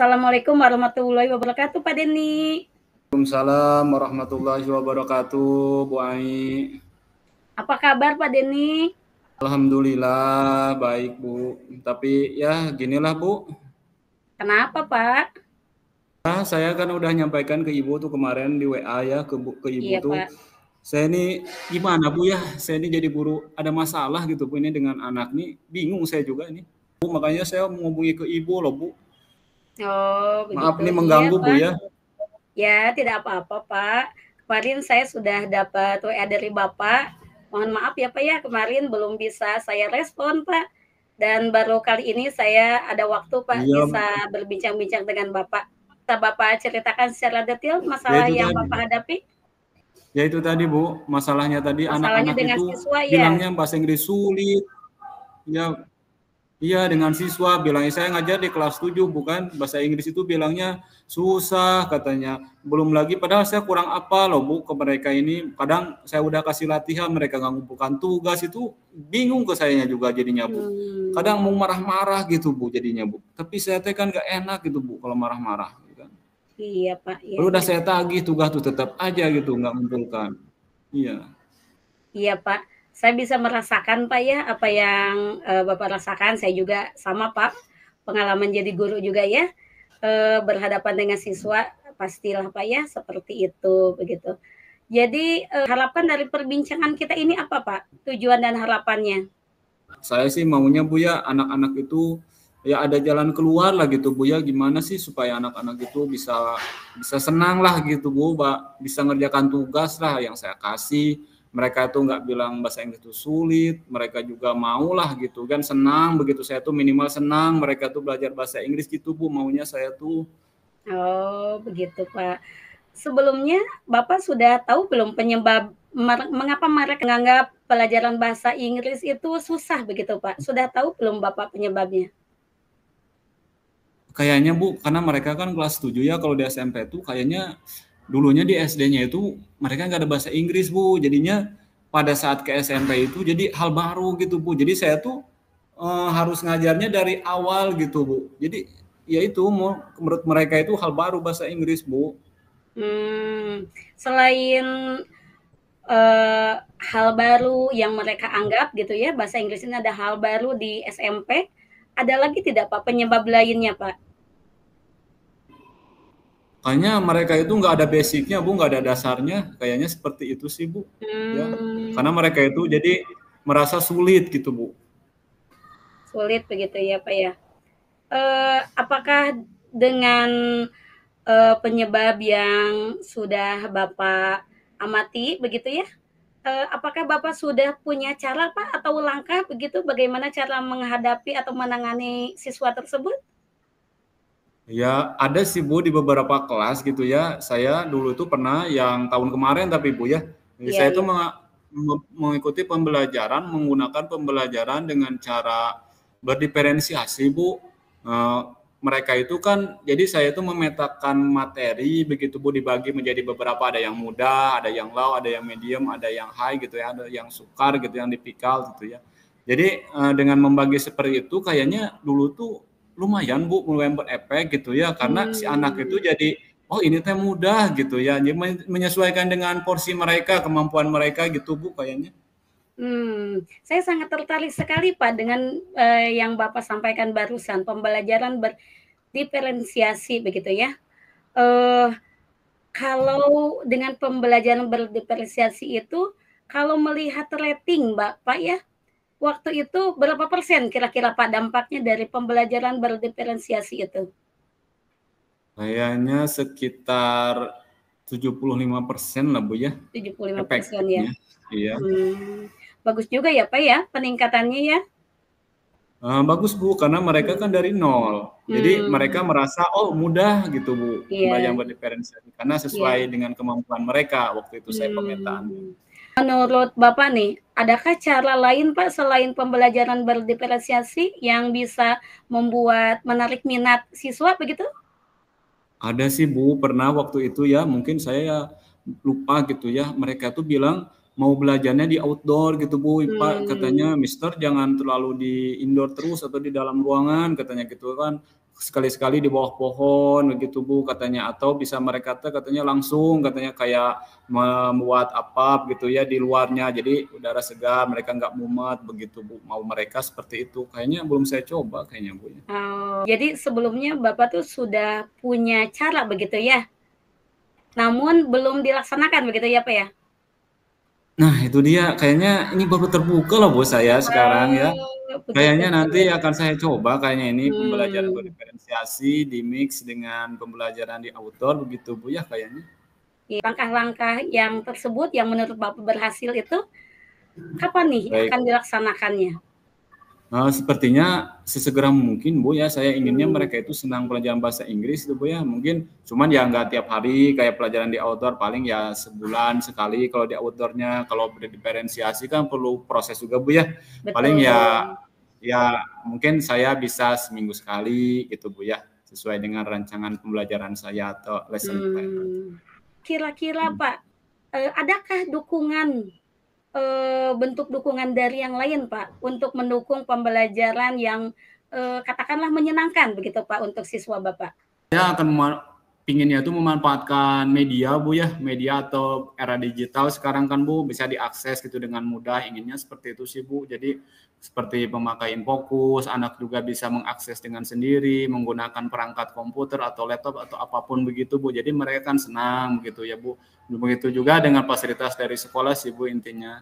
Assalamualaikum warahmatullahi wabarakatuh Pak Denny. Waalaikumsalam warahmatullahi wabarakatuh Bu Ai. Apa kabar Pak Denny? Alhamdulillah baik Bu. Tapi ya ginilah Bu. Kenapa Pak? Nah, saya kan udah nyampaikan ke Ibu tuh kemarin di WA ya ke Bu, ke Ibu iya, tuh. Pak. Saya ini gimana Bu ya? Saya ini jadi buru ada masalah gitu Bu ini dengan anak nih. Bingung saya juga ini. Bu, makanya saya menghubungi ke Ibu loh Bu. Maaf begitu. Maaf ini mengganggu ya, Bu ya. Ya, tidak apa-apa, Pak. Kemarin saya sudah dapat WA dari Bapak. Mohon maaf ya, Pak ya, kemarin belum bisa saya respon, Pak. Dan baru kali ini saya ada waktu, Pak, ya. bisa berbincang-bincang dengan Bapak. Bisa Bapak ceritakan secara detail ya, masalah ya, yang tadi. Bapak hadapi? Ya itu tadi, Bu. Masalahnya tadi anak-anak itu siswa, ya. bilangnya bahasa Inggris sulit. Ya, Iya dengan siswa bilangnya saya ngajar di kelas 7 bukan bahasa Inggris itu bilangnya susah katanya. Belum lagi padahal saya kurang apa loh Bu ke mereka ini. Kadang saya udah kasih latihan mereka nggak ngumpulkan tugas itu bingung ke sayanya juga jadinya Bu. Hmm. Kadang mau marah-marah gitu Bu jadinya Bu. Tapi saya teh kan nggak enak gitu Bu kalau marah-marah. Gitu. Kan. Iya Pak. Iya, udah iya. saya tagih tugas tuh tetap aja gitu nggak ngumpulkan. Iya. Iya Pak. Saya bisa merasakan Pak ya apa yang uh, Bapak rasakan. Saya juga sama Pak pengalaman jadi guru juga ya uh, berhadapan dengan siswa pastilah Pak ya seperti itu begitu. Jadi uh, harapan dari perbincangan kita ini apa Pak? Tujuan dan harapannya? Saya sih maunya Bu ya anak-anak itu ya ada jalan keluar lah gitu Bu ya gimana sih supaya anak-anak itu bisa bisa senang lah gitu Bu Pak bisa ngerjakan tugas lah yang saya kasih mereka itu nggak bilang bahasa Inggris itu sulit, mereka juga maulah gitu kan senang begitu saya tuh minimal senang mereka tuh belajar bahasa Inggris gitu Bu maunya saya tuh. Oh, begitu Pak. Sebelumnya Bapak sudah tahu belum penyebab mengapa mereka menganggap pelajaran bahasa Inggris itu susah begitu Pak? Sudah tahu belum Bapak penyebabnya? Kayaknya Bu, karena mereka kan kelas 7 ya kalau di SMP tuh kayaknya dulunya di SD-nya itu mereka nggak ada bahasa Inggris bu jadinya pada saat ke SMP itu jadi hal baru gitu bu jadi saya tuh e, harus ngajarnya dari awal gitu bu jadi ya itu menurut mereka itu hal baru bahasa Inggris bu hmm, selain uh, hal baru yang mereka anggap gitu ya bahasa Inggris ini ada hal baru di SMP ada lagi tidak pak penyebab lainnya pak Kayaknya mereka itu nggak ada basicnya, Bu, nggak ada dasarnya. Kayaknya seperti itu sih, Bu. Ya, hmm. Ya. Karena mereka itu jadi merasa sulit gitu, Bu. Sulit begitu ya, Pak ya. Uh, apakah dengan uh, penyebab yang sudah Bapak amati begitu ya? eh, apakah Bapak sudah punya cara Pak atau langkah begitu bagaimana cara menghadapi atau menangani siswa tersebut? Ya, ada sih Bu di beberapa kelas gitu ya. Saya dulu itu pernah yang tahun kemarin tapi Bu ya. Yeah, saya itu iya. mengikuti pembelajaran menggunakan pembelajaran dengan cara berdiferensiasi Bu. Uh, mereka itu kan jadi saya itu memetakan materi begitu Bu dibagi menjadi beberapa ada yang muda, ada yang low, ada yang medium, ada yang high gitu ya, ada yang sukar gitu, yang dipikal gitu ya. Jadi uh, dengan membagi seperti itu kayaknya dulu tuh lumayan bu membuat berepek gitu ya karena hmm. si anak itu jadi oh ini teh mudah gitu ya menyesuaikan dengan porsi mereka kemampuan mereka gitu bu kayaknya Hmm, saya sangat tertarik sekali Pak dengan eh, yang Bapak sampaikan barusan pembelajaran berdiferensiasi begitu ya. Eh, kalau dengan pembelajaran berdiferensiasi itu, kalau melihat rating Bapak ya, waktu itu berapa persen kira-kira Pak dampaknya dari pembelajaran berdiferensiasi itu? Kayaknya sekitar 75 persen lah Bu ya. 75 persen ya? ya. Iya. Hmm. Bagus juga ya Pak ya peningkatannya ya. Uh, bagus Bu, karena mereka kan dari nol. Hmm. Jadi mereka merasa, oh mudah gitu Bu, yeah. Iya. yang berdiferensiasi. Karena sesuai yeah. dengan kemampuan mereka waktu itu hmm. saya Menurut Bapak nih, Adakah cara lain Pak selain pembelajaran berdiferensiasi yang bisa membuat menarik minat siswa begitu? Ada sih Bu, pernah waktu itu ya mungkin saya lupa gitu ya mereka tuh bilang mau belajarnya di outdoor gitu bu hmm. katanya Mister jangan terlalu di indoor terus atau di dalam ruangan katanya gitu kan sekali-sekali di bawah pohon begitu bu katanya atau bisa mereka tuh katanya langsung katanya kayak membuat apa gitu ya di luarnya jadi udara segar mereka nggak mumet begitu bu mau mereka seperti itu kayaknya belum saya coba kayaknya bu ya. oh, jadi sebelumnya bapak tuh sudah punya cara begitu ya namun belum dilaksanakan begitu ya pak ya Nah, itu dia. Kayaknya ini baru terbuka loh bos saya sekarang ya. kayaknya nanti akan saya coba kayaknya ini hmm. pembelajaran berdiferensiasi di mix dengan pembelajaran di outdoor begitu Bu ya kayaknya. Iya, langkah-langkah yang tersebut yang menurut Bapak berhasil itu kapan nih Baik. akan dilaksanakannya? Eh, sepertinya sesegera mungkin Bu ya saya inginnya hmm. mereka itu senang pelajaran bahasa Inggris itu Bu ya mungkin cuman ya nggak tiap hari kayak pelajaran di outdoor paling ya sebulan sekali kalau di outdoornya kalau berdiferensiasi kan perlu proses juga Bu ya Betul. paling ya ya mungkin saya bisa seminggu sekali gitu Bu ya sesuai dengan rancangan pembelajaran saya atau lesson hmm. plan. Kira-kira hmm. Pak eh, adakah dukungan e, bentuk dukungan dari yang lain, Pak, untuk mendukung pembelajaran yang e, katakanlah menyenangkan begitu, Pak, untuk siswa Bapak? Saya akan inginnya itu memanfaatkan media Bu ya, media atau era digital sekarang kan Bu bisa diakses gitu dengan mudah, inginnya seperti itu sih Bu. Jadi seperti pemakai infokus, anak juga bisa mengakses dengan sendiri menggunakan perangkat komputer atau laptop atau apapun begitu Bu. Jadi mereka kan senang gitu ya Bu. Begitu juga dengan fasilitas dari sekolah sih Bu intinya.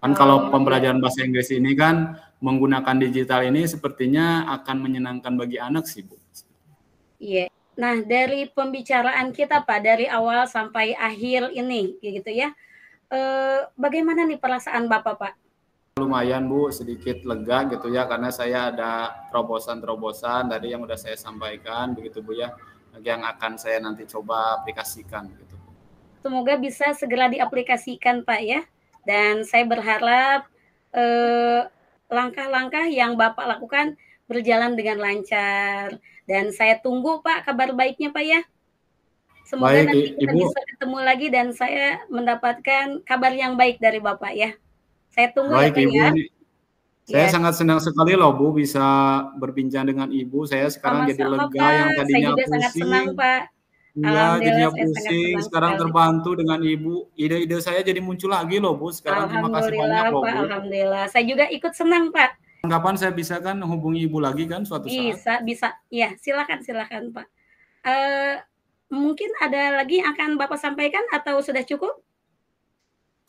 Kan kalau oh, pembelajaran bahasa Inggris ini kan menggunakan digital ini sepertinya akan menyenangkan bagi anak sih Bu. Iya. Yeah. Nah, dari pembicaraan kita Pak dari awal sampai akhir ini gitu ya. E, bagaimana nih perasaan Bapak, Pak? Lumayan Bu, sedikit lega gitu ya karena saya ada terobosan-terobosan dari yang sudah saya sampaikan begitu Bu ya yang akan saya nanti coba aplikasikan gitu. Semoga bisa segera diaplikasikan Pak ya. Dan saya berharap eh, langkah-langkah eh, langkah -langkah yang Bapak lakukan berjalan dengan lancar dan saya tunggu Pak kabar baiknya Pak ya. Semoga baik, nanti kita Ibu. bisa ketemu lagi dan saya mendapatkan kabar yang baik dari Bapak ya. Saya tunggu ya, baik, ya Pak Ibu. ya. Saya yes. Iya. sangat senang sekali loh Bu bisa berbincang dengan Ibu. Saya sekarang Sama-sama, jadi lega Pak. yang tadinya saya juga pusing. sangat senang Pak. Iya, jadinya pusing. Sekarang sekali. terbantu dengan ibu. Ide-ide saya jadi muncul lagi loh, Bu. Sekarang terima kasih banyak loh, Bu. Alhamdulillah. Saya juga ikut senang, Pak. Kapan saya bisa kan hubungi ibu lagi kan suatu saat? Bisa, bisa. Ya, silakan, silakan Pak. Uh, mungkin ada lagi yang akan Bapak sampaikan atau sudah cukup?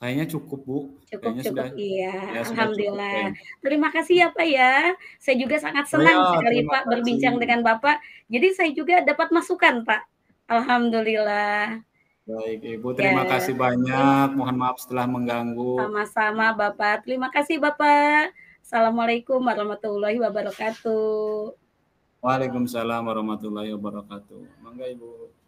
Kayaknya cukup, Bu. Cukup, Kayaknya cukup. Sudah, iya, ya, alhamdulillah. Cukup, terima kasih ya, Pak ya. Saya juga sangat senang ya, sekali Pak kasih. berbincang dengan Bapak. Jadi saya juga dapat masukan, Pak. Alhamdulillah. Baik, Ibu, ya. terima ya. kasih banyak. Mohon maaf setelah mengganggu. Sama-sama, Bapak. Terima kasih, Bapak. Assalamualaikum warahmatullahi wabarakatuh. Waalaikumsalam warahmatullahi wabarakatuh. Mangga Ibu.